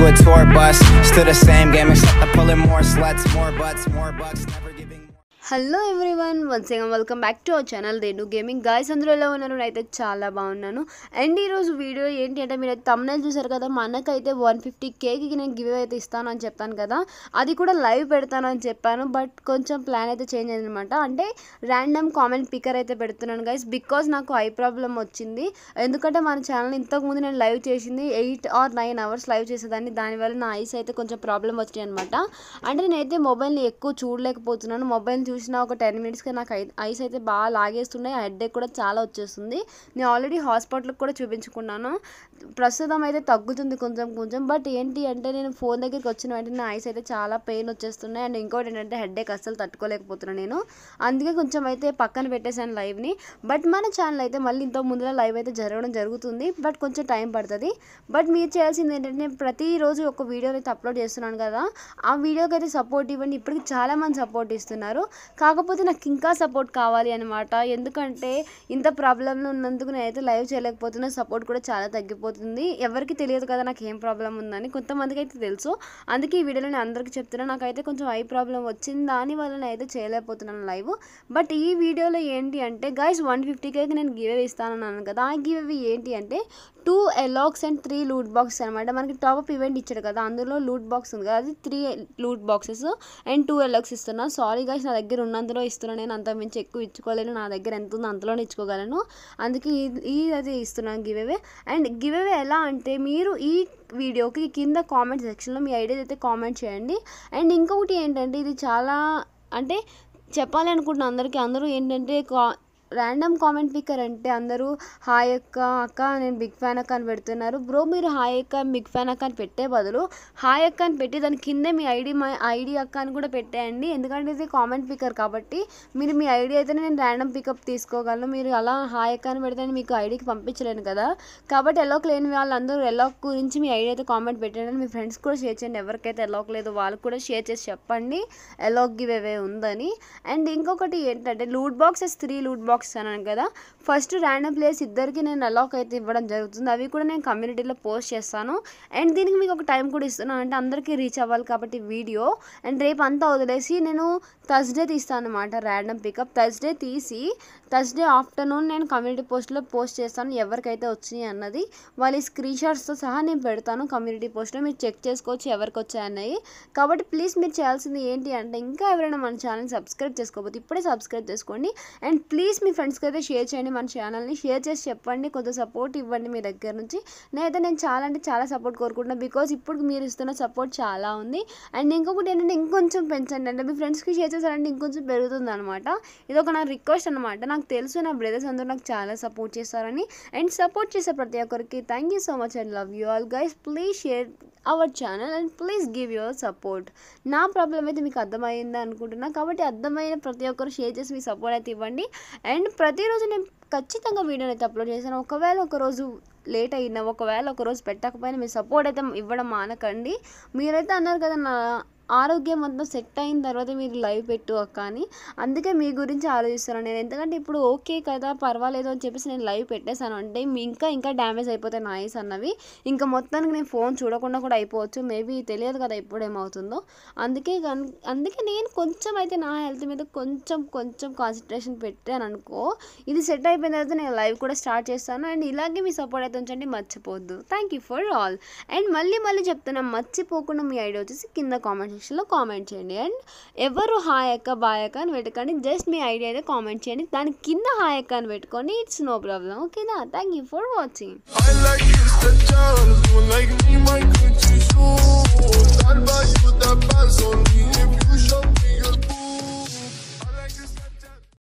to a tour bus. Still the same game, except I'm pulling more sluts, more butts, more bucks. Never hello everyone once again welcome back to our channel దేను gaming guys అందరూ ఎలా ఉన్నారు నేనైతే చాలా బాగున్నాను and ఈరోజు video ఏంటి అంటే మీరు తమ్నైల్ చూసారు కదా మనకైతే వన్ ఫిఫ్టీ కేక్కి నేను గివ్ అయితే ఇస్తాను అని చెప్పాను కదా అది కూడా లైవ్ పెడతాను అని చెప్పాను బట్ కొంచెం ప్లాన్ అయితే చేంజ్ అయింది అనమాట అంటే ర్యాండమ్ కామెంట్ పికర్ అయితే పెడుతున్నాను గైస్ బికాజ్ నాకు ఐ ప్రాబ్లం వచ్చింది ఎందుకంటే మన ఛానల్ ఇంతకుముందు నేను లైవ్ చేసింది eight or nine hours live చేసేదాన్ని దానివల్ల నా ఐస్ అయితే కొంచెం ప్రాబ్లం వచ్చినాయి అనమాట అంటే నేనైతే మొబైల్ని ఎక్కువ చూడలేకపోతున్నాను మొబైల్ చూసి చూసిన ఒక టెన్ మినిట్స్కి నాకు ఐస్ అయితే బాగా లాగేస్తున్నాయి ఆ హెడ్ కూడా చాలా వచ్చేస్తుంది నేను ఆల్రెడీ హాస్పిటల్కి కూడా చూపించుకున్నాను ప్రస్తుతం అయితే తగ్గుతుంది కొంచెం కొంచెం బట్ ఏంటి అంటే నేను ఫోన్ దగ్గరికి వచ్చిన వెంటనే ఐస్ అయితే చాలా పెయిన్ వచ్చేస్తున్నాయి అండ్ ఇంకోటి ఏంటంటే ఏక్ అస్సలు తట్టుకోలేకపోతున్నాను నేను అందుకే కొంచెం అయితే పక్కన పెట్టేశాను లైవ్ని బట్ మన ఛానల్ అయితే మళ్ళీ ఇంత ముందులో లైవ్ అయితే జరగడం జరుగుతుంది బట్ కొంచెం టైం పడుతుంది బట్ మీరు చేయాల్సింది ఏంటంటే నేను ప్రతిరోజు ఒక వీడియో అయితే అప్లోడ్ చేస్తున్నాను కదా ఆ వీడియోకి అయితే సపోర్ట్ ఇవ్వండి ఇప్పటికి చాలామంది సపోర్ట్ ఇస్తున్నారు కాకపోతే నాకు ఇంకా సపోర్ట్ కావాలి అనమాట ఎందుకంటే ఇంత ప్రాబ్లంలో ఉన్నందుకు నేనైతే లైవ్ చేయలేకపోతున్నా సపోర్ట్ కూడా చాలా తగ్గిపోతుంది ఎవరికి తెలియదు కదా నాకు ఏం ప్రాబ్లం ఉందని కొంతమందికి అయితే తెలుసు అందుకే ఈ వీడియోలో నేను అందరికీ చెప్తున్నా నాకైతే కొంచెం ఐ ప్రాబ్లం వచ్చింది దాని వల్ల నేనైతే చేయలేకపోతున్నాను లైవ్ బట్ ఈ వీడియోలో ఏంటి అంటే గైస్ వన్ ఫిఫ్టీకే నేను గివ్ ఇస్తానన్నాను కదా ఆ గివ్ ఏంటి అంటే టూ ఎలాక్స్ అండ్ త్రీ లూట్ బాక్స్ అనమాట మనకి టాప్ ఈవెంట్ ఇచ్చాడు కదా అందులో లూట్ బాక్స్ ఉంది కదా అది three loot boxes and two ఎలాక్స్ ఇస్తున్నా సారీ గైస్ నా దగ్గర మీరు ఉన్నంతలో ఇస్తున్నా నేను అంత మించి ఎక్కువ ఇచ్చుకోలేను నా దగ్గర ఎంత ఉందో అంతలోనే ఇచ్చుకోగలను అందుకే ఈ అది ఇస్తున్నాను giveaway and giveaway ఎలా అంటే మీరు ఈ వీడియోకి కింద కామెంట్ సెక్షన్లో మీ ఐడియాస్ అయితే కామెంట్ చేయండి అండ్ ఇంకొకటి ఏంటంటే ఇది చాలా అంటే చెప్పాలి అనుకుంటున్న అందరికీ అందరూ ఏంటంటే కా ర్యాండమ్ కామెంట్ పిక్కర్ అంటే అందరూ హాయ్ అక్క అక్క నేను బిగ్ ఫ్యాన్ అక్క అని పెడుతున్నారు బ్రో మీరు హాయ్ అక్క బిగ్ ఫ్యాన్ అక్క అని పెట్టే బదులు హాయ్ అక్క అని పెట్టి దాని కింద మీ ఐడి మై ఐడి అక్క అని కూడా పెట్టేయండి ఎందుకంటే ఇది కామెంట్ పిక్కర్ కాబట్టి మీరు మీ ఐడి అయితేనే నేను ర్యాండమ్ పికప్ తీసుకోగలను మీరు అలా హాయ్ అక్క అని పెడితే మీకు ఐడికి పంపించలేను కదా కాబట్టి ఎలాక్ లేని వాళ్ళందరూ ఎలాక్ గురించి మీ ఐడి అయితే కామెంట్ పెట్టండి మీ ఫ్రెండ్స్ కూడా షేర్ చేయండి ఎవరికైతే ఎలాక్ లేదో వాళ్ళకు కూడా షేర్ చేసి చెప్పండి ఎలాక్ గివ్ ఏవే ఉందని అండ్ ఇంకొకటి ఏంటంటే loot boxes three loot box box అన్నాను కదా ఫస్ట్ ర్యాండమ్ ప్లేస్ ఇద్దరికి నేను అలాక్ అయితే ఇవ్వడం జరుగుతుంది అవి కూడా నేను కమ్యూనిటీలో పోస్ట్ చేస్తాను అండ్ దీనికి మీకు ఒక టైం కూడా ఇస్తున్నాను అంటే అందరికీ రీచ్ అవ్వాలి కాబట్టి వీడియో అండ్ రేపు అంతా వదిలేసి నేను థర్స్డే తీస్తాను అనమాట ర్యాండమ్ పికప్ థర్స్డే తీసి థర్స్డే ఆఫ్టర్నూన్ నేను కమ్యూనిటీ పోస్ట్లో పోస్ట్ చేస్తాను ఎవరికైతే వచ్చినాయి అన్నది వాళ్ళ స్క్రీన్ షాట్స్తో సహా నేను పెడతాను కమ్యూనిటీ పోస్ట్లో మీరు చెక్ చేసుకోవచ్చు ఎవరికి వచ్చాయన్నాయి కాబట్టి ప్లీజ్ మీరు చేయాల్సింది ఏంటి అంటే ఇంకా ఎవరైనా మన ఛానల్ సబ్స్క్రైబ్ చేసుకోకపోతే ఇప్పుడే సబ్స్క్రైబ్ చేసుకోండి అండ్ ప్లీజ్ మీ మీ ఫ్రెండ్స్కి అయితే షేర్ చేయండి మన ఛానల్ని షేర్ చేసి చెప్పండి కొంత సపోర్ట్ ఇవ్వండి మీ దగ్గర నుంచి నేనైతే నేను చాలా అంటే చాలా సపోర్ట్ కోరుకుంటున్నాను బికాజ్ ఇప్పుడు మీరు ఇస్తున్న సపోర్ట్ చాలా ఉంది అండ్ ఇంకొకటి ఏంటంటే ఇంకొంచెం పెంచండి అంటే మీ ఫ్రెండ్స్కి షేర్ చేశారంటే ఇంకొంచెం పెరుగుతుంది అనమాట ఇది ఒక నా రిక్వెస్ట్ అనమాట నాకు తెలుసు నా బ్రదర్స్ అందరూ నాకు చాలా సపోర్ట్ చేస్తారని అండ్ సపోర్ట్ చేసే ప్రతి ఒక్కరికి thank you so much and love you all guys please share our channel and please give your support నా ప్రాబ్లం అయితే మీకు అర్థమైందా అనుకుంటున్నా కాబట్టి అర్థమైన ప్రతి ఒక్కరు షేర్ చేసి మీ సపోర్ట్ అయితే ఇవ్వండి అండ్ అండ్ ప్రతిరోజు నేను ఖచ్చితంగా వీడియోని అయితే అప్లోడ్ చేశాను ఒకవేళ ఒకరోజు లేట్ అయినా ఒకవేళ ఒకరోజు పెట్టకపోయినా మీ సపోర్ట్ అయితే ఇవ్వడం మానకండి మీరైతే అన్నారు కదా నా ఆరోగ్యం మొత్తం సెట్ అయిన తర్వాత మీరు లైవ్ పెట్టు అక్క అని అందుకే మీ గురించి ఆలోచిస్తున్నాను నేను ఎందుకంటే ఇప్పుడు ఓకే కదా పర్వాలేదు అని చెప్పేసి నేను లైవ్ పెట్టేశాను అంటే ఇంకా ఇంకా డ్యామేజ్ అయిపోతాయి నాయస్ అన్నవి ఇంకా మొత్తానికి నేను ఫోన్ చూడకుండా కూడా అయిపోవచ్చు మేబీ తెలియదు కదా ఎప్పుడు ఏమవుతుందో అందుకే అందుకే నేను కొంచెం అయితే నా హెల్త్ మీద కొంచెం కొంచెం కాన్సన్ట్రేషన్ పెట్టాను అనుకో ఇది సెట్ అయిపోయిన తర్వాత నేను లైవ్ కూడా స్టార్ట్ చేస్తాను అండ్ ఇలాగే మీ సపోర్ట్ అయితే ఉంచండి మర్చిపోద్దు thank you for all and మళ్ళీ మళ్ళీ చెప్తున్నా మర్చిపోకుండా మీ ఐడియా వచ్చేసి కింద కామెంట్ సెక్షన్లో కామెంట్ చేయండి అండ్ ఎవరు హాయక్క బాయక్క అని పెట్టుకోండి జస్ట్ మీ ఐడియా అయితే కామెంట్ చేయండి దాని కింద హాయక్క అని పెట్టుకొని ఇట్స్ నో ప్రాబ్లం ఓకేనా థ్యాంక్ యూ ఫర్ వాచింగ్